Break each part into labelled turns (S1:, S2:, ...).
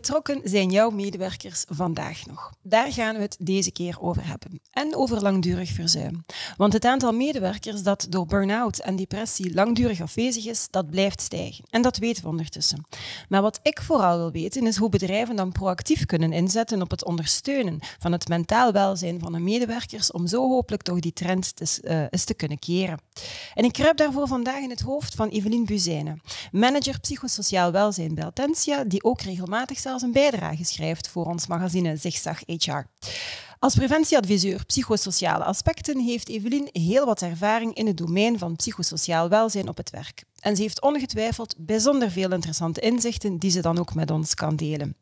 S1: betrokken zijn jouw medewerkers vandaag nog? Daar gaan we het deze keer over hebben. En over langdurig verzuim. Want het aantal medewerkers dat door burn-out en depressie langdurig afwezig is, dat blijft stijgen. En dat weten we ondertussen. Maar wat ik vooral wil weten is hoe bedrijven dan proactief kunnen inzetten op het ondersteunen van het mentaal welzijn van de medewerkers om zo hopelijk toch die trend te, eh, eens te kunnen keren. En ik kruip daarvoor vandaag in het hoofd van Evelien Buzijnen, manager psychosociaal welzijn bij Altentia, die ook regelmatig als een bijdrage schrijft voor ons magazine Zigzag HR. Als preventieadviseur psychosociale aspecten heeft Evelien heel wat ervaring in het domein van psychosociaal welzijn op het werk. En ze heeft ongetwijfeld bijzonder veel interessante inzichten die ze dan ook met ons kan delen.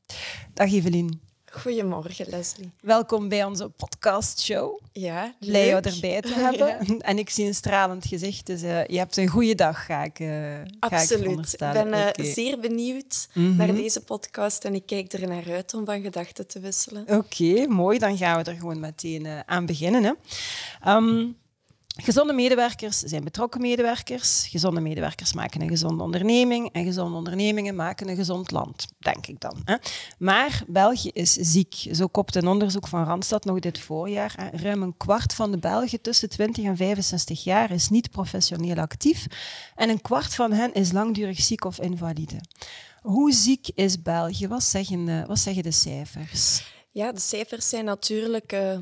S1: Dag Evelien. Goedemorgen, Leslie. Welkom bij onze podcastshow. Ja, leuk. erbij te hebben. En ik zie een stralend gezicht, dus eh, je hebt een goede dag, ga ik uh, Absoluut. ik ben eh, zeer
S2: benieuwd mhm. naar deze podcast en ik kijk er naar uit om van gedachten te wisselen.
S1: Oké, mooi. Dan gaan we er gewoon meteen aan beginnen. Hè. Ehm, Gezonde medewerkers zijn betrokken medewerkers. Gezonde medewerkers maken een gezonde onderneming. En gezonde ondernemingen maken een gezond land, denk ik dan. Maar België is ziek. Zo kopt een onderzoek van Randstad nog dit voorjaar. Ruim een kwart van de Belgen tussen 20 en 65 jaar is niet professioneel actief. En een kwart van hen is langdurig ziek of invalide. Hoe ziek is België? Wat zeggen, de, eh, wat zeggen de cijfers?
S2: Ja, de cijfers zijn natuurlijk uh,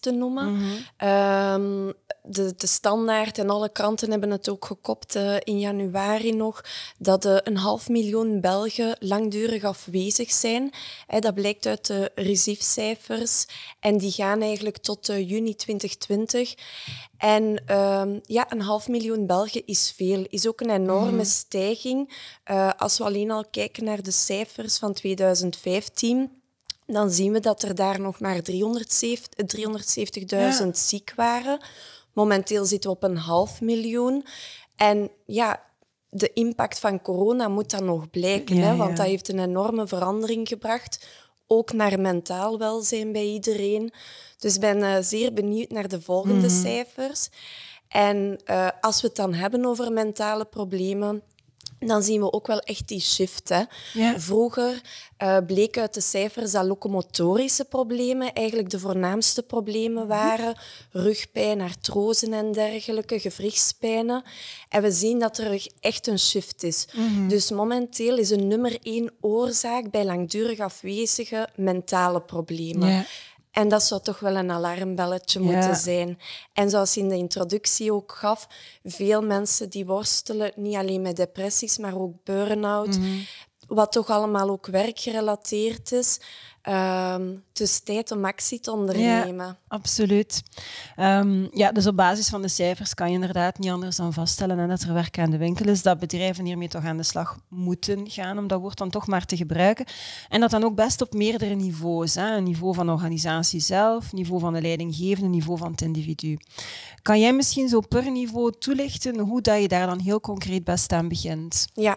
S2: te noemen. Mm de, de standaard en alle kranten hebben het ook gekopt eh, in januari nog, dat eh, een half miljoen Belgen langdurig afwezig zijn. dat blijkt uit de resifcijfers en die gaan eigenlijk tot eh, juni 2020. En ehm, ja, een half miljoen Belgen is veel, is ook een enorme mhm. stijging. als we alleen al kijken naar de cijfers van 2015 dan zien we dat er daar nog maar 370.000 370 ja. ziek waren. Momenteel zitten we op een half miljoen. En ja, de impact van corona moet dan nog blijken, hè? want dat heeft een enorme verandering gebracht. Ook naar mentaal welzijn bij iedereen. Dus ik ben eh, zeer benieuwd naar de volgende mhm. cijfers. En eh, als we het dan hebben over mentale problemen, dan zien we ook wel echt die shift. Hè. Vroeger eh, bleek uit de cijfers dat locomotorische problemen eigenlijk de voornaamste problemen mhm. waren. Rugpijn, artrosen en dergelijke, gewrichtspijnen. En we zien dat er echt een shift is. Mhm. Dus momenteel is een nummer één oorzaak bij langdurig afwezige mentale problemen. Ja. En dat zou toch wel een alarmbelletje moeten zijn. En zoals in de introductie ook gaf, veel mensen die worstelen, niet alleen met depressies, maar ook burn-out, mhm. wat toch allemaal ook werkgerelateerd is. Um, dus tijd om actie
S1: te ondernemen. Ja, absoluut. Ehm, ja, dus op basis van de cijfers kan je inderdaad niet anders dan vaststellen en dat er werk aan de winkel is, dat bedrijven hiermee toch aan de slag moeten gaan om dat woord dan toch maar te gebruiken. En dat dan ook best op meerdere niveaus. Hè? Een niveau van de organisatie zelf, niveau van de leidinggevende, niveau van het individu. Kan jij misschien zo per niveau toelichten hoe dat je daar dan heel concreet best aan begint?
S2: Ja,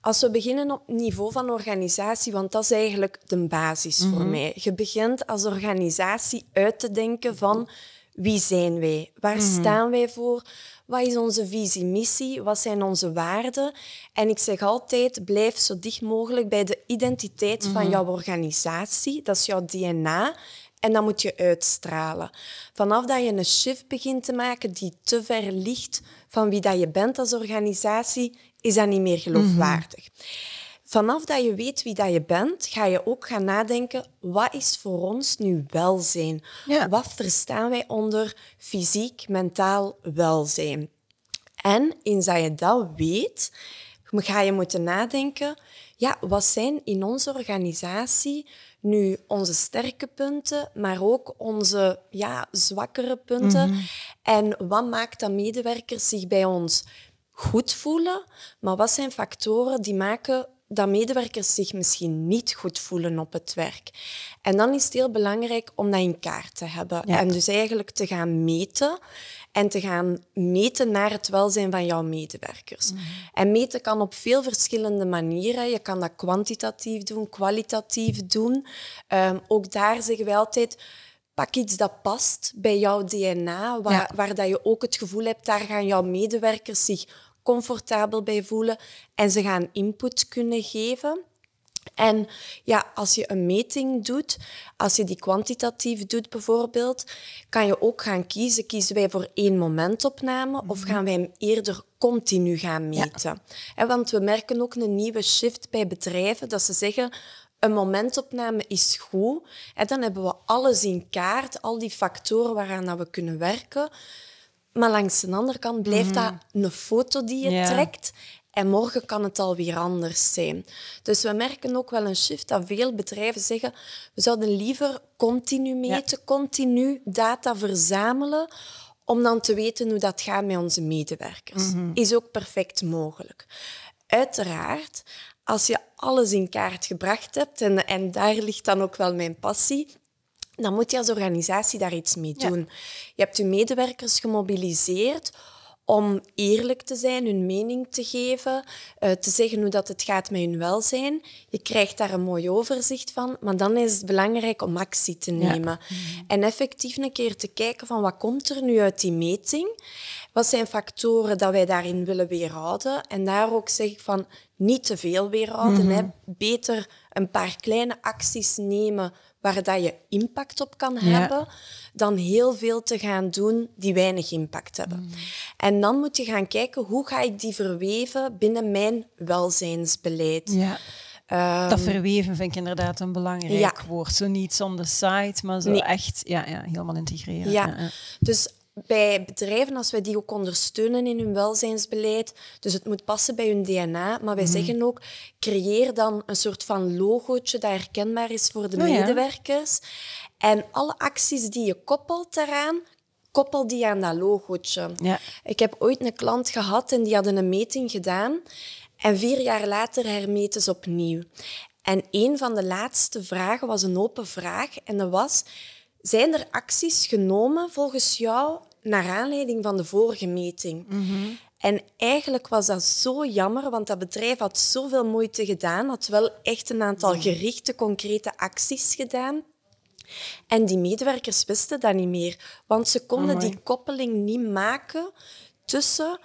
S2: als we beginnen op niveau van organisatie, want dat is eigenlijk de basis voor mhm. mij. Je begint als organisatie uit te denken van wie zijn wij? Waar mhm. staan wij voor? Wat is onze visie, missie? Wat zijn onze waarden? En ik zeg altijd, blijf zo dicht mogelijk bij de identiteit van mhm. jouw organisatie. Dat is jouw DNA. En dat moet je uitstralen. Vanaf dat je een shift begint te maken die te ver ligt van wie dat je bent als organisatie, is dat niet meer geloofwaardig. Mhm. vanaf dat je weet wie dat je bent, ga je ook gaan nadenken, wat is voor ons nu welzijn? Wat verstaan wij onder fysiek, mentaal welzijn? En eens dat je dat weet, ga je moeten nadenken, ja, wat zijn in onze organisatie nu onze sterke punten, maar ook onze ja, zwakkere punten? Mhm. En wat maakt dat medewerkers zich bij ons goed voelen. Maar wat zijn factoren die maken dat medewerkers zich misschien niet goed voelen op het werk. En dan is het heel belangrijk om dat in kaart te hebben. En dus eigenlijk te gaan meten en te gaan meten naar het welzijn van jouw medewerkers. Mhm. En meten kan op veel verschillende manieren. Je kan dat kwantitatief doen, kwalitatief doen. Ehm, ook daar zeggen wij altijd pak iets dat past bij jouw DNA, waar, waar, dat je ook het gevoel hebt, daar gaan jouw medewerkers zich comfortabel bij voelen en ze gaan input kunnen geven. En ja, als je een meting doet, als je die kwantitatief doet bijvoorbeeld, kan je ook gaan kiezen. Kiezen wij voor één momentopname of mhm. gaan wij hem eerder continu gaan meten? En want we merken ook een nieuwe shift bij bedrijven dat ze zeggen, een momentopname is goed. En dan hebben we alles in kaart, al die factoren waaraan we kunnen werken. Maar langs de andere kant blijft dat mm-hmm. een foto die je trekt. En morgen kan het alweer anders zijn. Dus we merken ook wel een shift dat veel bedrijven zeggen... we zouden liever continu meten, continu data verzamelen... om dan te weten hoe dat gaat met onze medewerkers. Mm-hmm. Is ook perfect mogelijk. Uiteraard, als je alles in kaart gebracht hebt, en, en daar ligt dan ook wel mijn passie dan moet je als organisatie daar iets mee doen. Je hebt je medewerkers gemobiliseerd om eerlijk te zijn, hun mening te geven, eh, te zeggen hoe dat het gaat met hun welzijn. Je krijgt daar een mooi overzicht van, maar dan is het belangrijk om actie te nemen. Mhm. En effectief een keer te kijken van wat komt er nu uit die meting? Wat zijn factoren dat wij daarin willen weerhouden? En daar ook zeg ik van niet te veel weerhouden. Mhm. hè? Beter een paar kleine acties nemen waar dat je impact op kan hebben, dan heel veel te gaan doen die weinig impact hebben. Mm. En dan moet je gaan kijken hoe ga ik die
S1: verweven binnen mijn welzijnsbeleid. Ja. Ehm, dat verweven vind ik inderdaad een belangrijk woord. Zo niet on the side, maar zo echt ja, ja, helemaal integreren. ja.
S2: Dus bij bedrijven, als wij die ook ondersteunen in hun welzijnsbeleid, dus het moet passen bij hun DNA, maar wij mhm. zeggen ook, creëer dan een soort van logootje dat herkenbaar is voor de oh medewerkers. En alle acties die je koppelt daaraan, koppel die aan dat logootje. Ik heb ooit een klant gehad en die hadden een meting gedaan en vier jaar later hermeten ze opnieuw. En een van de laatste vragen was een open vraag en dat was zijn er acties genomen volgens jou naar aanleiding van de vorige meting? Mhm. En eigenlijk was dat zo jammer, want dat bedrijf had zoveel moeite gedaan, had wel echt een aantal mhm. gerichte, concrete acties gedaan. En die medewerkers wisten dat niet meer, want ze konden die koppeling niet maken tussen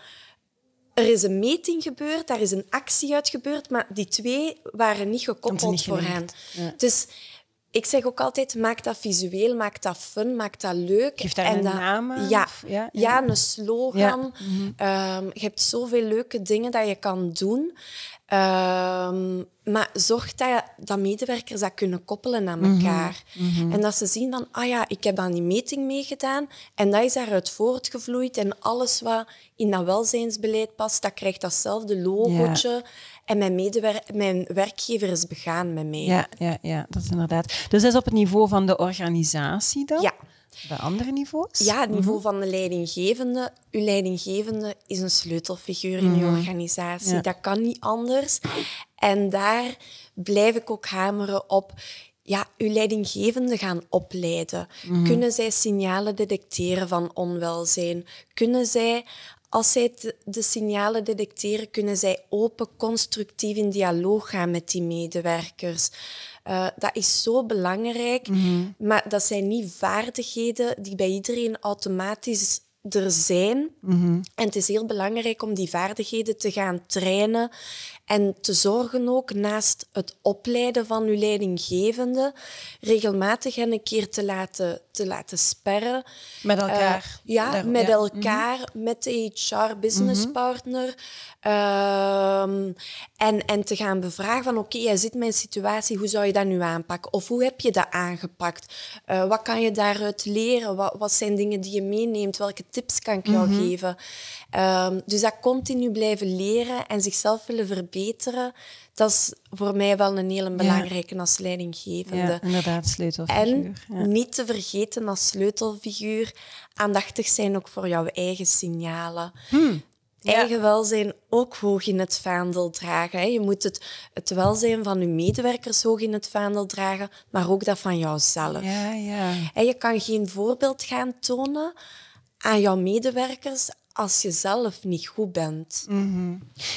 S2: er is een meting gebeurd, daar is een actie uit gebeurd, maar die twee waren niet gekoppeld voor hen. Dus ik zeg ook altijd, maak dat visueel, maak dat fun, maak dat leuk. Geef en een dat, naam ja, of, ja, ja, ja, een slogan. Mhm. Ehm, je hebt zoveel leuke dingen dat je kan doen. Ehm, maar zorg dat, dat medewerkers dat kunnen koppelen aan mhm, elkaar. Mhm. En dat ze zien van, ah ja, ik heb aan die meting meegedaan en dat is daaruit voortgevloeid. En alles wat in dat welzijnsbeleid past, dat krijgt datzelfde logootje. En mijn, mijn werkgever is begaan met mij. Ja, ja,
S1: ja, dat is inderdaad. Dus dat is op het niveau van de organisatie dan? Ja. Bij andere niveaus? Ja, het niveau mhm.
S2: van de leidinggevende. Uw leidinggevende is een sleutelfiguur in uw mhm. organisatie. Dat kan niet anders. En daar blijf ik ook hameren op. Ja, uw leidinggevende gaan opleiden. Mhm. Kunnen zij signalen detecteren van onwelzijn? Kunnen zij als zij de signalen detecteren, kunnen zij open, constructief in dialoog gaan met die medewerkers. Eh, dat is zo belangrijk, mhm. maar dat zijn niet vaardigheden die bij iedereen automatisch er zijn. Mhm. En het is heel belangrijk om die vaardigheden te gaan trainen en te zorgen ook naast het opleiden van uw leidinggevende regelmatig en een keer te laten, te laten sperren. Met eh, elkaar. ja, met elkaar, mhm. met de HR-businesspartner. Mhm. Ehm, en, en te gaan bevragen van oké, jij zit mijn situatie, hoe zou je dat nu aanpakken? Of hoe heb je dat aangepakt? Eh, wat kan je daaruit leren? Wat, wat zijn dingen die je meeneemt? Welke tips kan ik jou mhm. geven? Ehm, dus dat continu blijven leren en zichzelf willen verbeteren, dat is voor mij wel een hele belangrijke als leidinggevende. Ja, inderdaad,
S1: sleutelfiguur. En
S2: niet te vergeten als sleutelfiguur, aandachtig zijn ook voor jouw eigen signalen. Hmm. eigen welzijn ook hoog in het vaandel dragen. Je moet het, het welzijn van je medewerkers hoog in het vaandel dragen, maar ook dat van jouzelf. Ja, ja. En je kan geen voorbeeld gaan tonen,
S1: aan jouw medewerkers als je zelf niet goed bent. Mhm.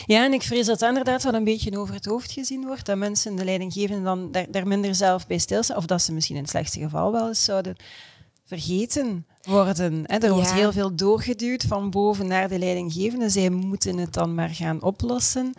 S1: Ja, en ik vrees dat inderdaad wel een beetje over het hoofd gezien wordt. Dat mensen de leidinggevenden dan daar, minder zelf bij stilstaan. Of dat ze misschien in het slechtste geval wel eens zouden vergeten worden. Hè. Er wordt heel veel doorgeduwd van boven naar de leidinggevende. Zij moeten het dan maar gaan oplossen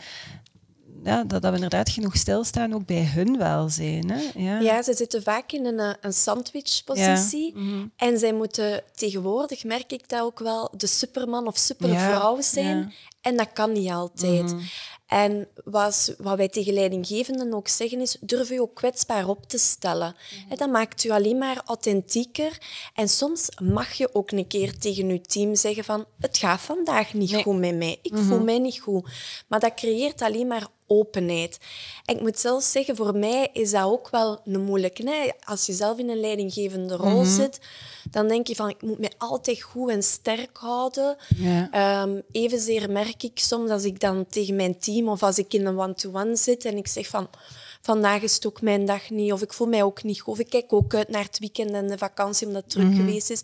S1: ja, dat, dat we inderdaad genoeg stilstaan, ook bij hun welzijn. Hè? Ja. ja,
S2: ze zitten vaak in een, eh, een sandwichpositie. Mhm. En zij moeten tegenwoordig, merk ik dat ook wel, de superman of supervrouw zijn. En dat kan niet altijd. Mhm. En wat, wat wij tegen leidinggevenden ook zeggen is, durf je ook kwetsbaar op te stellen. Mhm. Dat maakt u alleen maar authentieker. En soms mag je ook een keer tegen je team zeggen van, het gaat vandaag niet goed met mij. Ik voel mij niet goed. Maar dat creëert alleen maar openheid. En ik moet zelfs zeggen, voor mij is dat ook wel een moeilijke. Als je zelf in een leidinggevende rol mhm. zit, dan denk je van, ik moet me altijd goed en sterk houden. Ehm, evenzeer merk ik soms als ik dan tegen mijn team of als ik in een one-to-one zit en ik zeg van, vandaag is het ook mijn dag niet, of ik voel mij ook niet goed, of ik kijk ook uit naar het weekend en de vakantie omdat het druk mhm. geweest is,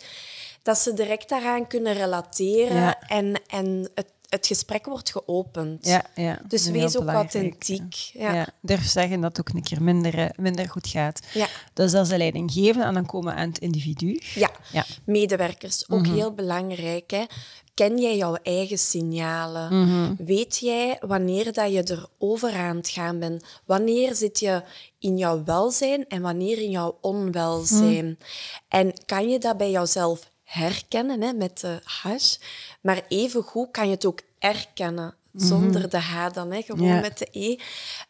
S2: dat ze direct daaraan kunnen relateren en, en het het gesprek wordt geopend. Ja, ja. Dus wees ook authentiek. Ja. ja.
S1: durf zeggen dat het ook een keer minder, eh, minder goed gaat. Ja. Dus dat is de leiding geven en dan komen we aan het individu. Ja, ja. medewerkers,
S2: ook mhm. heel belangrijk. Hè. Ken jij jouw eigen signalen? Mhm. Weet jij wanneer dat je er over aan het gaan bent? Wanneer zit je in jouw welzijn en wanneer in jouw onwelzijn? Mhm. En kan je dat bij jouzelf herkennen hè, met de H, Maar evengoed kan je het ook erkennen mhm. zonder de H dan, hè, gewoon met de E.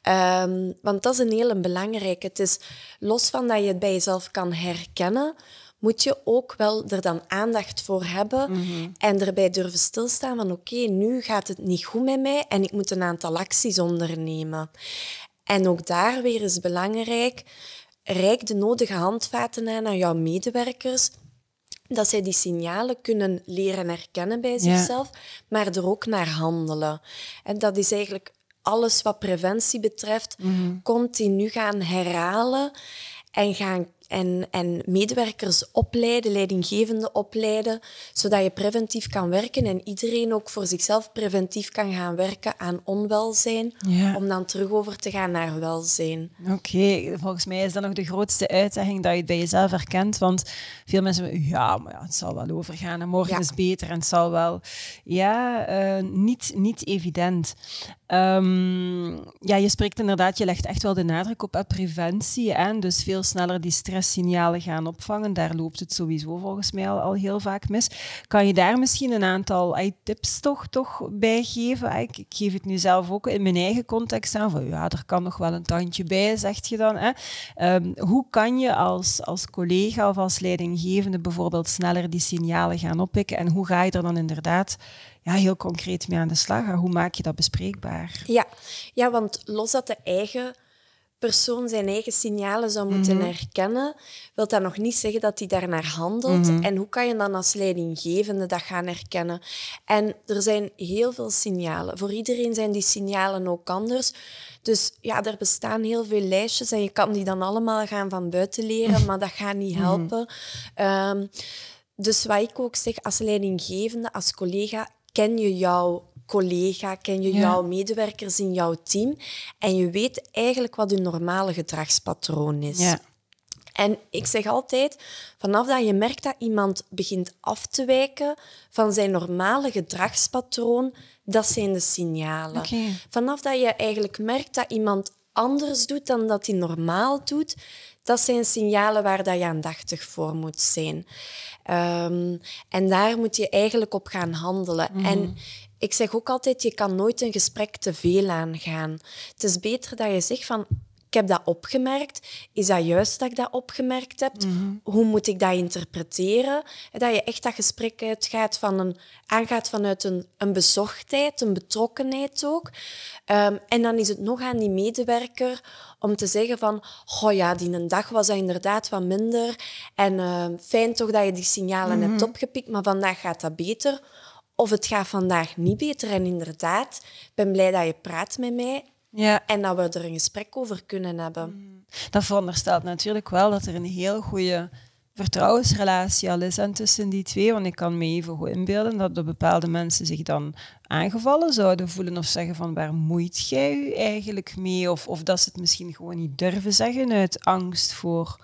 S2: Ehm, want dat is een hele belangrijke. Het is los van dat je het bij jezelf kan herkennen, moet je ook wel er dan aandacht voor hebben mhm. en erbij durven stilstaan van oké, nu gaat het niet goed met mij en ik moet een aantal acties ondernemen. En ook daar weer is belangrijk, reik de nodige handvaten aan aan jouw medewerkers dat zij die signalen kunnen leren herkennen bij zichzelf, maar er ook naar handelen. En dat is eigenlijk alles wat preventie betreft, mhm. continu gaan herhalen en gaan en, en medewerkers opleiden, leidinggevenden opleiden, zodat je preventief kan werken en iedereen ook voor zichzelf preventief kan gaan werken
S1: aan onwelzijn, om dan terug over te gaan naar welzijn. Oké, volgens mij is dat nog de grootste uitdaging dat je het bij jezelf herkent, want veel mensen ja, maar ja, het zal wel overgaan en morgen is beter en het zal wel. Ja, eh, niet, niet evident. Ehm, ja, je spreekt inderdaad, je legt echt wel de nadruk op preventie en dus veel sneller die stress signalen gaan opvangen. Daar loopt het sowieso volgens mij al, al heel vaak mis. Kan je daar misschien een aantal tips toch, toch bij geven? Ik, geef het nu zelf ook in mijn eigen context aan. Van, ja, er kan nog wel een tandje bij, zegt je dan. Hè? Ehm, hoe kan je als, als collega of als leidinggevende bijvoorbeeld sneller die signalen gaan oppikken? En hoe ga je er dan inderdaad ja, heel concreet mee aan de slag? Hoe maak je dat bespreekbaar?
S2: Ja, ja want los dat de eigen persoon zijn eigen signalen zou moeten mhm. herkennen, wil dat nog niet zeggen dat hij daarnaar handelt. Mhm. En hoe kan je dan als leidinggevende dat gaan herkennen? En er zijn heel veel signalen. Voor iedereen zijn die signalen ook anders. Dus ja, er bestaan heel veel lijstjes en je kan die dan allemaal gaan van buiten leren, mhm. maar dat gaat niet helpen. Ehm, dus wat ik ook zeg als leidinggevende, als collega, ken je jouw collega, ken je jouw medewerkers in jouw team en je weet eigenlijk wat hun normale gedragspatroon is. En ik zeg altijd, vanaf dat je merkt dat iemand begint af te wijken van zijn normale gedragspatroon, dat zijn de signalen. Vanaf dat je eigenlijk merkt dat iemand anders doet dan dat hij normaal doet, dat zijn signalen waar dat je aandachtig voor moet zijn. Ehm, en daar moet je eigenlijk op gaan handelen. Mhm. En ik zeg ook altijd, je kan nooit een gesprek te veel aangaan. Het is beter dat je zegt van, ik heb dat opgemerkt. Is dat juist dat ik dat opgemerkt heb? Mhm. Hoe moet ik dat interpreteren? Dat je echt dat gesprek uitgaat van een, aangaat vanuit een, een bezorgdheid, een betrokkenheid ook. Ehm, en dan is het nog aan die medewerker om te zeggen van, oh ja, die een dag was dat inderdaad wat minder. En ehm, fijn toch dat je die signalen mhm. hebt opgepikt, maar vandaag gaat dat beter. Of het gaat vandaag niet beter. En inderdaad, ik ben blij dat je praat met mij ja. En dat we er een gesprek over kunnen hebben. Mm. Dat veronderstelt
S1: natuurlijk wel dat er een heel goede vertrouwensrelatie al is tussen die twee. Want ik kan me even goed inbeelden dat de bepaalde mensen zich dan aangevallen zouden voelen of zeggen van waar moeit jij u eigenlijk mee? Of, of dat ze het misschien gewoon niet durven zeggen uit angst voor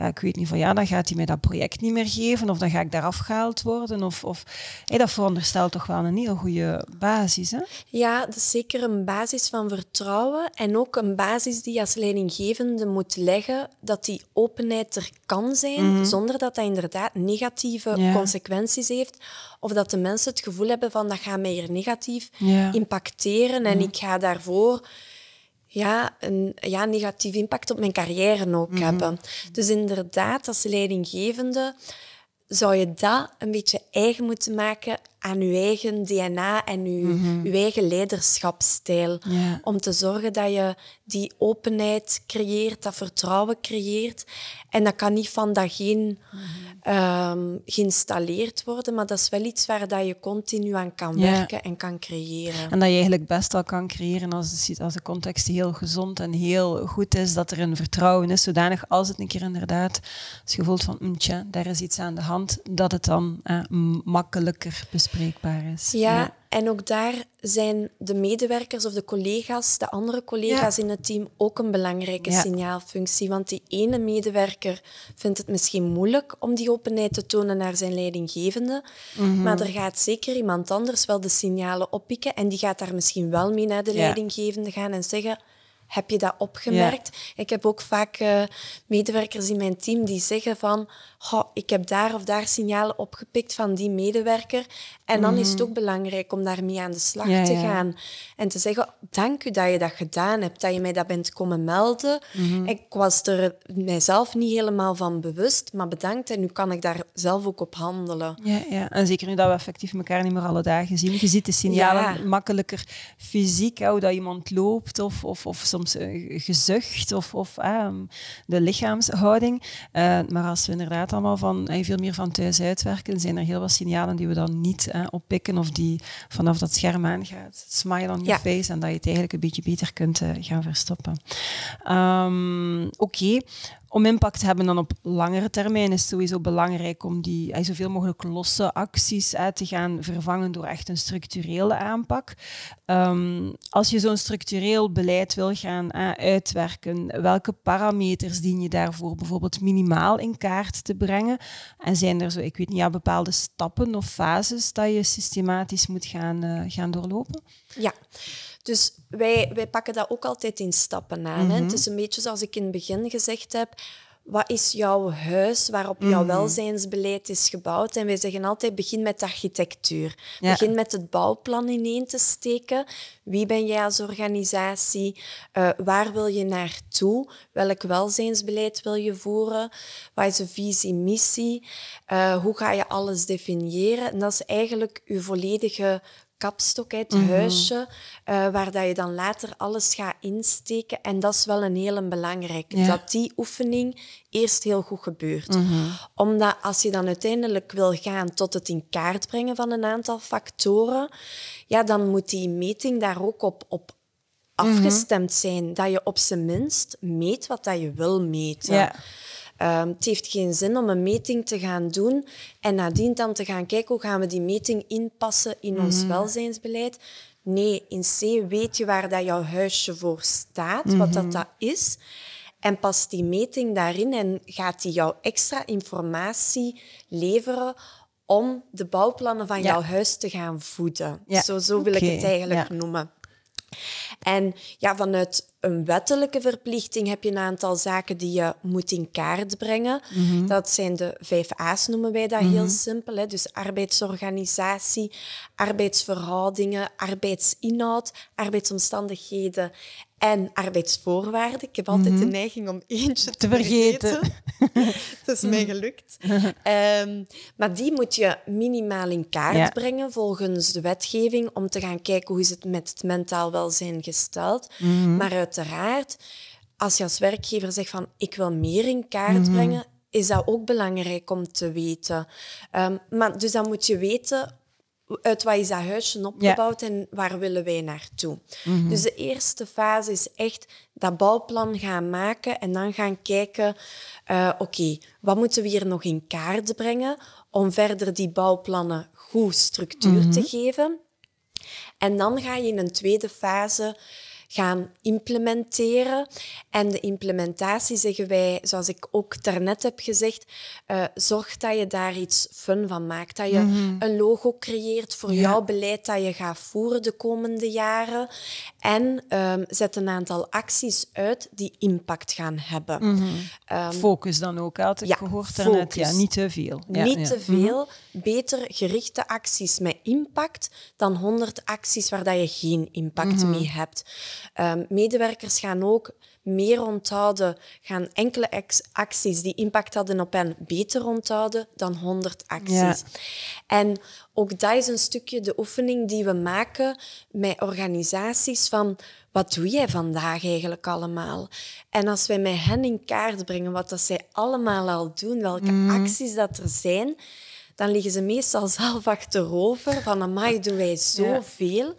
S1: ja, ik weet niet van ja, dan gaat hij mij dat project niet meer geven of dan ga ik daar afgehaald worden. Of, of dat veronderstelt toch wel een heel goede basis. Hè?
S2: Ja, dat zeker een basis van vertrouwen en ook een basis die je als leidinggevende moet leggen dat die openheid er kan zijn mhm. zonder dat dat inderdaad negatieve consequenties heeft of dat de mensen het gevoel hebben van dat gaat mij hier negatief impacteren en ik ga daarvoor ja, een ja, negatieve impact op mijn carrière ook mhm. hebben. Dus inderdaad, als leidinggevende zou je dat een beetje eigen moeten maken aan je eigen DNA en je, mhm. eigen leiderschapstijl Om te zorgen dat je die openheid creëert, dat vertrouwen creëert. En dat kan niet van dat geen, mhm. ehm, geïnstalleerd worden, maar dat is wel iets waar dat je continu aan kan werken en kan creëren. En dat je
S1: eigenlijk best al kan creëren als de, als de context heel gezond en heel goed is, dat er een vertrouwen is, zodanig als het een keer inderdaad het gevoel van, mm, tja, daar is iets aan de hand, dat het dan eh, makkelijker bespreekt ja,
S2: en ook daar zijn de medewerkers of de collega's, de andere collega's in het team, ook een belangrijke signaalfunctie. Want die ene medewerker vindt het misschien moeilijk om die openheid te tonen naar zijn leidinggevende. Mhm. Maar er gaat zeker iemand anders wel de signalen oppikken en die gaat daar misschien wel mee naar de leidinggevende gaan en zeggen heb je dat opgemerkt? Ik heb ook vaak eh, medewerkers in mijn team die zeggen van, ik heb daar of daar signalen opgepikt van die medewerker. En dan is het mhm. ook belangrijk om daarmee aan de slag te gaan. En te zeggen, dank u dat je dat gedaan hebt, dat je mij dat bent komen melden. Mhm. Ik was er mijzelf niet helemaal van bewust, maar bedankt. En nu kan ik daar zelf ook op handelen.
S1: Ja, ja. en zeker nu dat we effectief elkaar niet meer alle dagen zien. Je ziet de signalen makkelijker fysiek, dat iemand loopt of, of, of eh, gezucht of, of ehm, de lichaamshouding. Eh, maar als we inderdaad allemaal van, eh, veel meer van thuis uitwerken, zijn er heel wat signalen die we dan niet oppikken of die vanaf dat scherm aangaat. Smile on your face en dat je het eigenlijk een beetje beter kunt gaan verstoppen. Ehm, oké, om impact te hebben dan op langere termijn is sowieso belangrijk om die eh, zoveel mogelijk losse acties uit te gaan vervangen door echt een structurele aanpak. Ehm, als je zo'n structureel beleid wil gaan eh, uitwerken, welke parameters dien je daarvoor bijvoorbeeld minimaal in kaart te brengen? En zijn er zo, ik weet niet, ja, bepaalde stappen of fases dat je systematisch moet gaan, eh, gaan doorlopen?
S2: Ja. Dus wij, wij pakken dat ook altijd in stappen aan. hè? Het mhm. is een beetje zoals ik in het begin gezegd heb. Wat is jouw huis waarop jouw mhm. welzijnsbeleid is gebouwd? En wij zeggen altijd: begin met architectuur. Begin met het bouwplan ineen te steken. Wie ben jij als organisatie? Eh, waar wil je naartoe? Welk welzijnsbeleid wil je voeren? Wat is de visie, missie? Eh, hoe ga je alles definiëren? En dat is eigenlijk je volledige kapstok uit, mm huisje, eh, waar dat je dan later alles gaat insteken. En dat is wel een hele belangrijke, dat die oefening eerst heel goed gebeurt. Mhm. Omdat als je dan uiteindelijk wil gaan tot het in kaart brengen van een aantal factoren, ja, dan moet die meting daar ook op, op mhm. afgestemd zijn. Dat je op zijn minst meet wat dat je wil meten. Ja. Ehm, het heeft geen zin om een meting te gaan doen en nadien dan te gaan kijken hoe gaan we die meting inpassen in ons mhm. welzijnsbeleid. Nee, in C weet je waar dat jouw huisje voor staat, wat dat, mhm. dat is. En past die meting daarin en gaat die jou extra informatie leveren om de bouwplannen van jouw huis te gaan voeden. Zo, zo wil ik het eigenlijk noemen. En ja, vanuit een wettelijke verplichting heb je een aantal zaken die je moet in kaart brengen. Mhm. Dat zijn de vijf A's, noemen wij dat mhm. heel simpel. Hè? Dus arbeidsorganisatie, arbeidsverhoudingen, arbeidsinhoud, arbeidsomstandigheden en arbeidsvoorwaarden. Ik heb mhm. altijd de neiging om eentje te, vergeten. Het is mij gelukt. Ehm, maar die moet je minimaal in kaart brengen volgens de wetgeving om te gaan kijken hoe is het met het mentaal welzijn gesteld. Maar uiteraard, als je als werkgever zegt van ik wil meer in kaart mhm. brengen, is dat ook belangrijk om te weten. Ehm, maar, dus dan moet je weten uit wat is dat huisje opgebouwd en waar willen wij naartoe. Mhm. Dus de eerste fase is echt dat bouwplan gaan maken en dan gaan kijken, eh, oké, wat moeten we hier nog in kaart brengen om verder die bouwplannen goed structuur te mhm. geven. En dan ga je in een tweede fase gaan implementeren. En de implementatie zeggen wij, zoals ik ook daarnet heb gezegd, uh, zorg dat je daar iets fun van maakt. Dat je mhm. een logo creëert voor jouw beleid dat je gaat voeren de komende jaren. En ehm, zet een aantal acties uit die impact gaan hebben. Mhm. Ehm, focus dan ook, had ik ja, gehoord daarnet. Ja, niet te veel. Ja, niet te mhm. veel. Beter gerichte acties met impact dan 100 acties waar dat je geen impact mee hebt. Ehm, medewerkers gaan ook meer onthouden, gaan enkele acties die impact hadden op hen beter onthouden dan 100 acties. En ook dat is een stukje de oefening die we maken met organisaties van wat doe jij vandaag eigenlijk allemaal? En als wij met hen in kaart brengen wat dat zij allemaal al doen, welke mhm. acties dat er zijn, dan liggen ze meestal zelf achterover van amai, doen wij zoveel.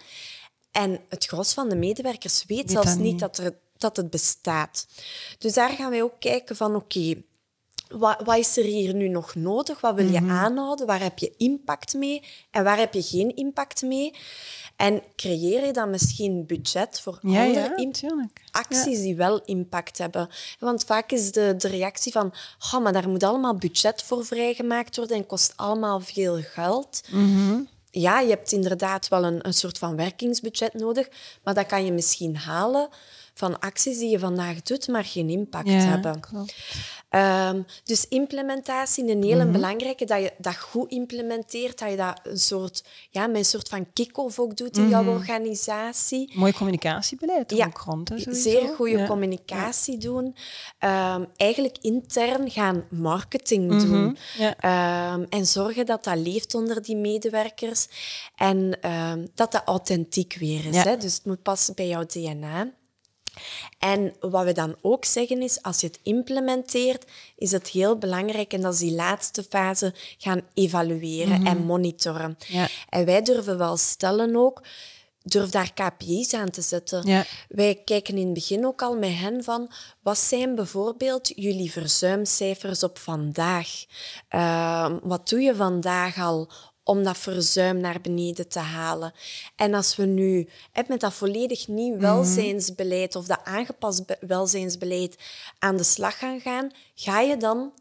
S2: En het gros van de medewerkers weet, zelfs niet, dat, er, dat het bestaat. Dus daar gaan wij ook kijken van oké, wat, wat, is er hier nu nog nodig? Wat wil je mhm. aanhouden? Waar heb je impact mee? En waar heb je geen impact mee? En creëer je dan misschien budget voor andere acties die wel impact hebben? Want vaak is de, de reactie van, oh, maar daar moet allemaal budget voor vrijgemaakt worden en kost allemaal veel geld. Mhm ja, je hebt inderdaad wel een, een soort van werkingsbudget nodig, maar dat kan je misschien halen van acties die je vandaag doet, maar geen impact hebben. Ehm, dus implementatie is een hele mhm. belangrijke, dat je dat goed implementeert, dat je dat een soort, ja, met een soort van kick-off ook doet in jouw mhm. organisatie.
S1: Mooi communicatiebeleid ja, ook rond. zeer goede
S2: communicatie doen. Ehm, eigenlijk intern gaan marketing mhm. doen. Ehm, en zorgen dat dat leeft onder die medewerkers en dat dat authentiek weer is. Hè? Dus het moet passen bij jouw DNA. En wat we dan ook zeggen is, als je het implementeert, is het heel belangrijk, en dat is die laatste fase, gaan evalueren mhm. en monitoren. En wij durven wel stellen ook, durf daar KPI's aan te zetten. Wij kijken in het begin ook al met hen van, wat zijn bijvoorbeeld jullie verzuimcijfers op vandaag? Ehm, wat doe je vandaag al om dat verzuim naar beneden te halen. En als we nu met dat volledig nieuw mhm. welzijnsbeleid of dat aangepast welzijnsbeleid aan de slag gaan gaan, ga je dan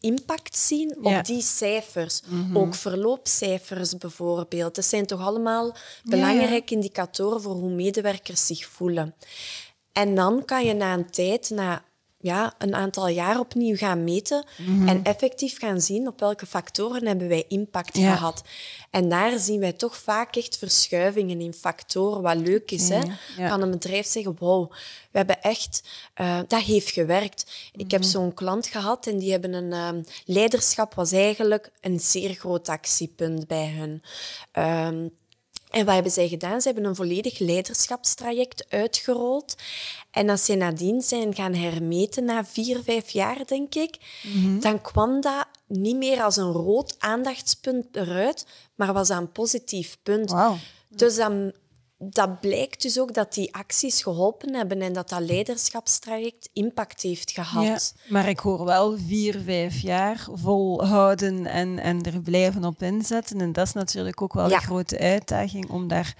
S2: impact zien op die cijfers. Mhm. Ook verloopcijfers bijvoorbeeld. Dat zijn toch allemaal belangrijke indicatoren voor hoe medewerkers zich voelen. En dan kan je na een tijd, na ja, een aantal jaar opnieuw gaan meten mhm. en effectief gaan zien op welke factoren hebben wij impact gehad. En daar zien wij toch vaak echt verschuivingen in factoren, wat leuk is. hè? Kan een bedrijf zeggen, wow, we hebben echt, eh, dat heeft gewerkt. Ik heb mhm. zo'n klant gehad en die hebben een ehm, leiderschap was eigenlijk een zeer groot actiepunt bij hun. Ehm, en wat hebben zij gedaan? Ze hebben een volledig leiderschapstraject uitgerold. En als ze nadien zijn gaan hermeten, na vier, vijf jaar, denk ik, mhm. dan kwam dat niet meer als een rood aandachtspunt eruit, maar was dat een positief punt. Wow. Dus dan dat blijkt dus ook dat
S1: die acties geholpen hebben en dat dat leiderschapstraject impact heeft gehad. Ja, maar ik hoor wel vier, vijf jaar volhouden en, en er blijven op inzetten. En dat is natuurlijk ook wel de een grote uitdaging om daar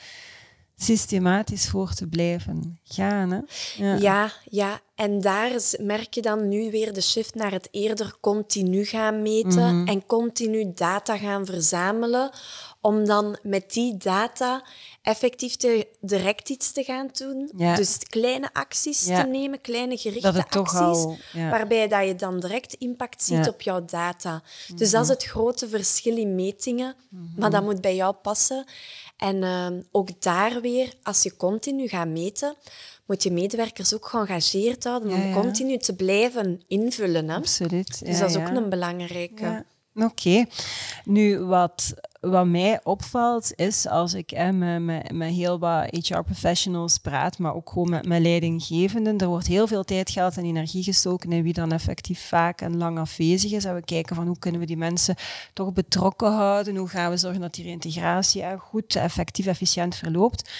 S1: systematisch voor te blijven gaan. Hè? Ja. ja.
S2: ja, En daar merk je dan nu weer de shift naar het eerder continu gaan meten mhm. en continu data gaan verzamelen om dan met die data effectief te, direct iets te gaan doen. Dus kleine acties te nemen, kleine gerichte acties, al, waarbij dat je dan direct impact ziet op jouw data. Mhm. Dus dat is het grote verschil in metingen, mhm. maar dat moet bij jou passen. En eh, ook daar weer, als je continu gaat meten, moet je medewerkers ook geëngageerd houden om continu te blijven invullen.
S1: Hè? Absoluut. dus dat is ook een
S2: belangrijke.
S1: Oké. Nu, wat wat mij opvalt is als ik met, heel wat HR-professionals praat, maar ook gewoon met, mijn leidinggevenden, er wordt heel veel tijd, geld en energie gestoken in wie dan effectief vaak en lang afwezig is. En we kijken van hoe kunnen we die mensen toch betrokken houden, hoe gaan we zorgen dat die integratie goed, effectief, efficiënt verloopt.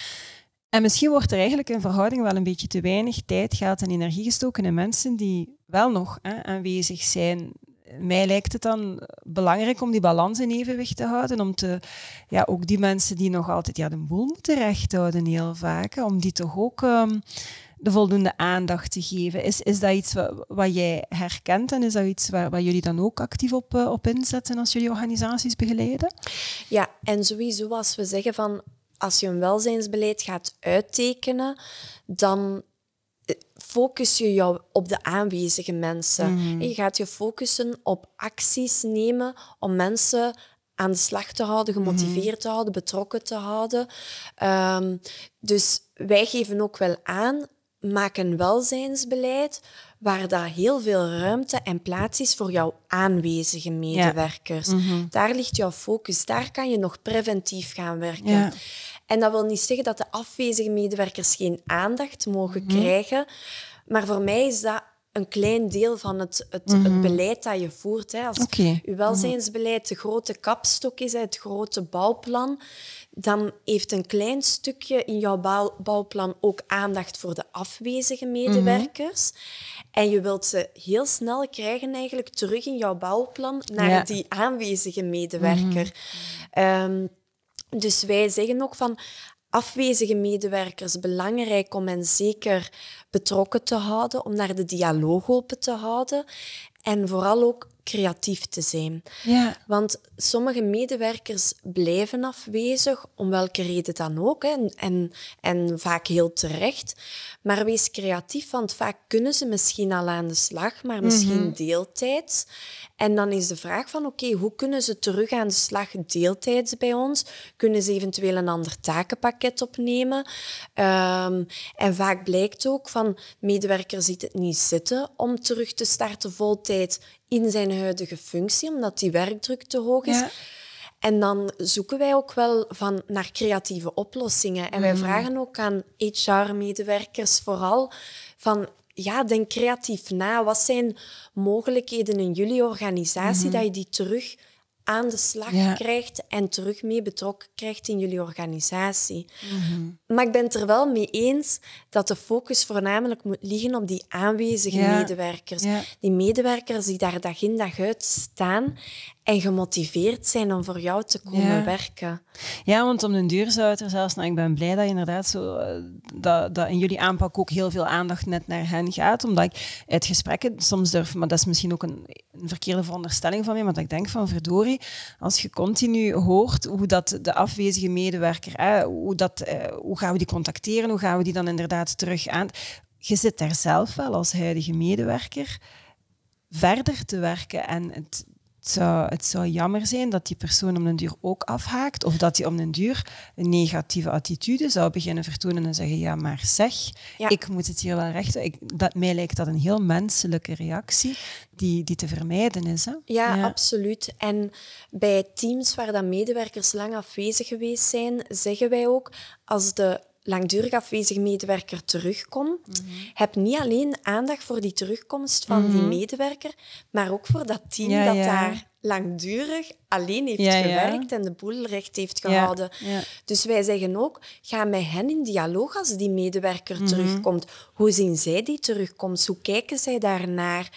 S1: En misschien wordt er eigenlijk in verhouding wel een beetje te weinig tijd, geld en energie gestoken in mensen die wel nog aanwezig zijn mij lijkt het dan belangrijk om die balans in evenwicht te houden. Om te, ja, ook die mensen die nog altijd ja, de boel moeten recht houden, heel vaak. Om die toch ook ehm, de voldoende aandacht te geven. Is, is dat iets wat, jij herkent en is dat iets waar, jullie dan ook actief op, eh, op inzetten als jullie organisaties begeleiden?
S2: Ja, en sowieso als we zeggen van als je een welzijnsbeleid gaat uittekenen, dan focus je jou op de aanwezige mensen. Mhm. Je gaat je focussen op acties nemen om mensen aan de slag te houden, mhm. gemotiveerd te houden, betrokken te houden. Ehm, dus wij geven ook wel aan, maak een welzijnsbeleid waar daar heel veel ruimte en plaats is voor jouw aanwezige medewerkers. Mhm. Daar ligt jouw focus, daar kan je nog preventief gaan werken. En dat wil niet zeggen dat de afwezige medewerkers geen aandacht mogen mhm. krijgen. Maar voor mij is dat een klein deel van het, het, mhm. beleid dat je voert. Hè. Als okay. uw welzijnsbeleid de mhm. grote kapstok is, het grote bouwplan, dan heeft een klein stukje in jouw bouwplan ook aandacht voor de afwezige medewerkers. En je wilt ze heel snel krijgen eigenlijk terug in jouw bouwplan naar die aanwezige medewerker. Ehm, dus wij zeggen ook van afwezige medewerkers belangrijk om hen zeker betrokken te houden, om naar de dialoog open te houden en vooral ook creatief te zijn. Ja. Want sommige medewerkers blijven afwezig, om welke reden dan ook, hè, en, en vaak heel terecht. Maar wees creatief, want vaak kunnen ze misschien al aan de slag, maar mhm. misschien deeltijds. En dan is de vraag van, oké, hoe kunnen ze terug aan de slag deeltijds bij ons? Kunnen ze eventueel een ander takenpakket opnemen? Ehm, en vaak blijkt ook van, medewerker ziet het niet zitten om terug te starten voltijd in zijn huidige functie, omdat die werkdruk te hoog is. En dan zoeken wij ook wel van naar creatieve oplossingen. En wij mm. vragen ook aan HR-medewerkers vooral van ja, denk creatief na. Wat zijn mogelijkheden in jullie organisatie mm-hmm. dat je die terug aan de slag krijgt en terug mee betrokken krijgt in jullie organisatie. Mhm. Maar ik ben het er wel mee eens dat de focus voornamelijk moet liggen op die aanwezige medewerkers. Die medewerkers
S1: die daar dag in dag uit staan en gemotiveerd zijn om voor jou te komen werken. Ja, want om de duur zou er zelfs, nou, ik ben blij dat inderdaad zo, eh, dat, dat in jullie aanpak ook heel veel aandacht net naar hen gaat, omdat ik uit gesprekken soms durf, maar dat is misschien ook een, een verkeerde veronderstelling van mij, want ik denk van verdorie, als je continu hoort hoe dat de afwezige medewerker, hoe, dat, eh, hoe gaan we die contacteren, hoe gaan we die dan inderdaad terug aan... Je zit daar zelf wel als huidige medewerker verder te werken en het het zou jammer zijn dat die persoon om den duur ook afhaakt of dat die om den duur een negatieve attitude zou beginnen vertonen en zeggen, ja maar zeg, ik moet het hier wel rechten. Ik, dat, mij lijkt dat een heel menselijke reactie die, die te vermijden is. Hè? Ja, ja,
S2: absoluut. En bij teams waar dan medewerkers lang afwezig geweest zijn, zeggen wij ook, als de langdurig afwezige medewerker terugkomt, mhm. heb niet alleen aandacht voor die terugkomst van die mhm. medewerker, maar ook voor dat team dat daar langdurig alleen heeft gewerkt en de boel recht heeft gehouden. Dus wij zeggen ook, ga met hen in dialoog als die medewerker mhm. terugkomt. Hoe zien zij die terugkomst? Hoe kijken zij daarnaar?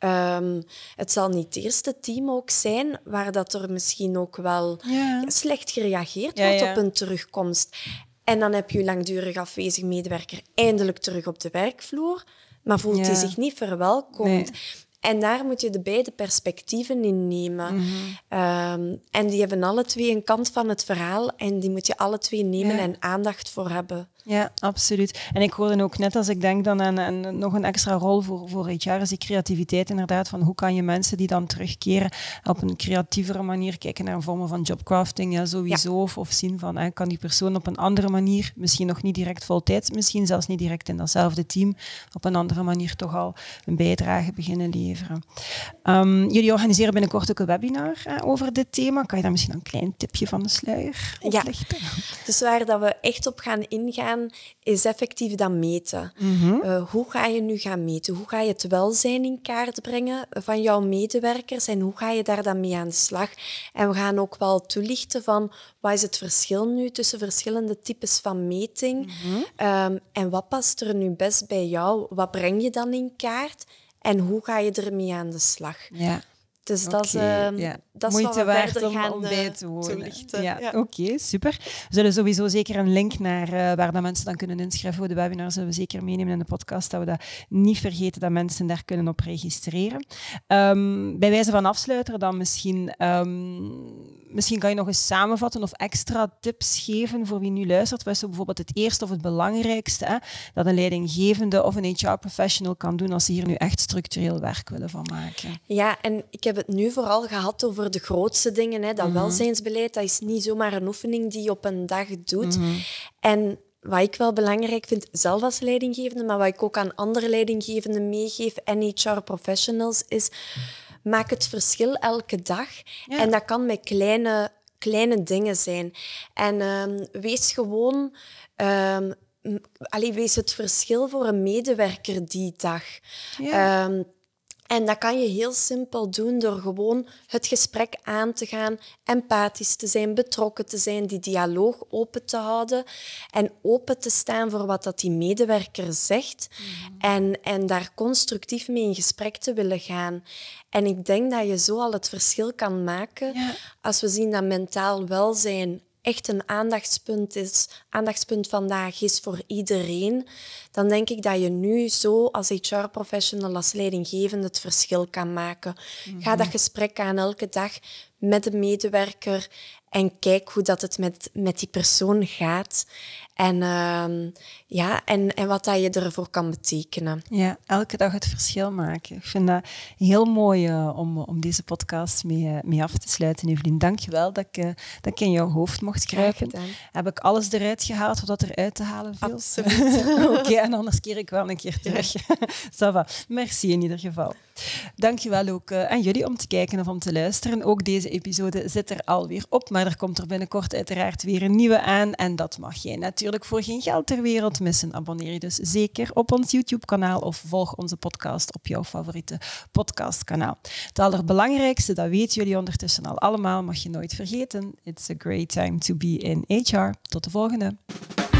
S2: Um, het zal niet het eerste team ook zijn waar dat er misschien ook wel slecht gereageerd wordt op een terugkomst. En dan heb je langdurig afwezig medewerker eindelijk terug op de werkvloer, maar voelt hij zich niet verwelkomd. En daar moet je de beide perspectieven in nemen. Mhm. Ehm, en die hebben alle twee een kant van het verhaal en die moet je alle twee nemen en aandacht voor hebben.
S1: Ja, absoluut. En ik hoorde ook net als ik denk dan aan, nog een extra rol voor, voor jaar is die creativiteit inderdaad. Van hoe kan je mensen die dan terugkeren op een creatievere manier kijken naar een vorm van jobcrafting ja, sowieso. Of, zien van kan die persoon op een andere manier, misschien nog niet direct tijd misschien zelfs niet direct in datzelfde team, op een andere manier toch al een bijdrage beginnen leveren. Ehm, jullie organiseren binnenkort ook een webinar hè, over dit thema. Kan je daar misschien een klein tipje van de sluier op ja.
S2: Dus waar dat we echt op gaan ingaan is effectief dat meten. Mhm. Eh, hoe ga je nu gaan meten? Hoe ga je het welzijn in kaart brengen van jouw medewerkers en hoe ga je daar dan mee aan de slag? En we gaan ook wel toelichten van wat is het verschil nu tussen verschillende types van meting mm en wat past er nu best bij jou? Wat breng je dan in kaart en hoe ga je ermee aan de slag? Ja. Dus dat is, uh, ehm, ja. dat moeite waard om, gaan, eh, bij te wonen. ja,
S1: Oké, super. We zullen sowieso zeker een link naar eh, waar dat mensen dan kunnen inschrijven voor de webinar. Zullen we zeker meenemen in de podcast, dat we dat niet vergeten dat mensen daar kunnen op registreren. Ehm, bij wijze van afsluiter dan misschien, ehm, misschien kan je nog eens samenvatten of extra tips geven voor wie nu luistert. Wat is bijvoorbeeld het eerste of het belangrijkste hè, dat een leidinggevende of een HR-professional kan doen als ze hier nu echt structureel werk willen van maken?
S2: Ja, en ik heb hebben het nu vooral gehad over de grootste dingen. Hè. Dat mhm. welzijnsbeleid, dat is niet zomaar een oefening die je op een dag doet. Mhm. En wat ik wel belangrijk vind, zelf als leidinggevende, maar wat ik ook aan andere leidinggevenden meegeef en HR-professionals, is maak het verschil elke dag. En dat kan met kleine, kleine dingen zijn. En ehm, wees gewoon... Um, wees het verschil voor een medewerker die dag. Ehm, en dat kan je heel simpel doen door gewoon het gesprek aan te gaan, empathisch te zijn, betrokken te zijn, die dialoog open te houden en open te staan voor wat dat die medewerker zegt mhm. en, en daar constructief mee in gesprek te willen gaan. En ik denk dat je zo al het verschil kan maken als we zien dat mentaal welzijn echt een aandachtspunt is, aandachtspunt vandaag is voor iedereen, dan denk ik dat je nu zo als HR-professional, als leidinggevende het verschil kan maken. Ga dat mhm. gesprek aan elke dag met de medewerker en kijk hoe dat het met, met die persoon gaat. En, ehm, ja, en, en wat dat je ervoor kan betekenen.
S1: Ja, elke dag het verschil maken. Ik vind dat heel mooi eh, om, om deze podcast mee, eh, mee af te sluiten, Evelien. Dank je wel dat ik, eh, dat in jouw hoofd mocht kruipen. Heb ik alles eruit gehaald wat er uit te halen viel? Absoluut. Oké, en anders keer ik wel een keer terug. Sava, merci in ieder geval. Dank je wel ook aan jullie om te kijken of om te luisteren. Ook deze episode zit er alweer op maar er komt er binnenkort uiteraard weer een nieuwe aan. En dat mag je natuurlijk voor geen geld ter wereld missen. Abonneer je dus zeker op ons YouTube-kanaal of volg onze podcast op jouw favoriete podcastkanaal. Het allerbelangrijkste, dat weten jullie ondertussen al allemaal, mag je nooit vergeten. It's a great time to be in HR. Tot de volgende.